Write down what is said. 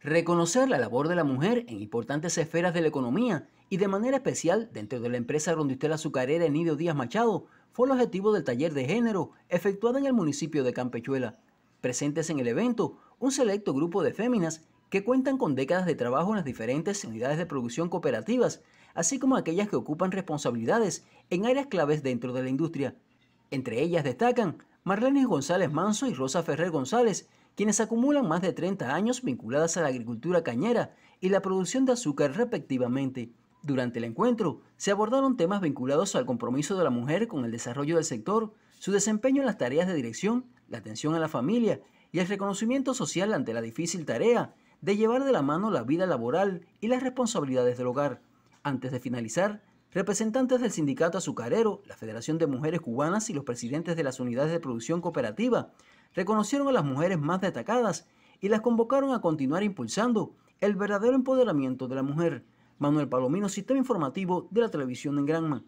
reconocer la labor de la mujer en importantes esferas de la economía y de manera especial dentro de la empresa rondistela azucarera Nidio Díaz Machado fue el objetivo del taller de género efectuado en el municipio de Campechuela. Presentes en el evento, un selecto grupo de féminas que cuentan con décadas de trabajo en las diferentes unidades de producción cooperativas, así como aquellas que ocupan responsabilidades en áreas claves dentro de la industria. Entre ellas destacan Marlene González Manso y Rosa Ferrer González, quienes acumulan más de 30 años vinculadas a la agricultura cañera y la producción de azúcar respectivamente. Durante el encuentro se abordaron temas vinculados al compromiso de la mujer con el desarrollo del sector, su desempeño en las tareas de dirección, la atención a la familia y el reconocimiento social ante la difícil tarea de llevar de la mano la vida laboral y las responsabilidades del hogar. Antes de finalizar, representantes del Sindicato Azucarero, la Federación de Mujeres Cubanas y los presidentes de las unidades de producción cooperativa reconocieron a las mujeres más destacadas y las convocaron a continuar impulsando el verdadero empoderamiento de la mujer. Manuel Palomino, Sistema Informativo de la Televisión en Granma.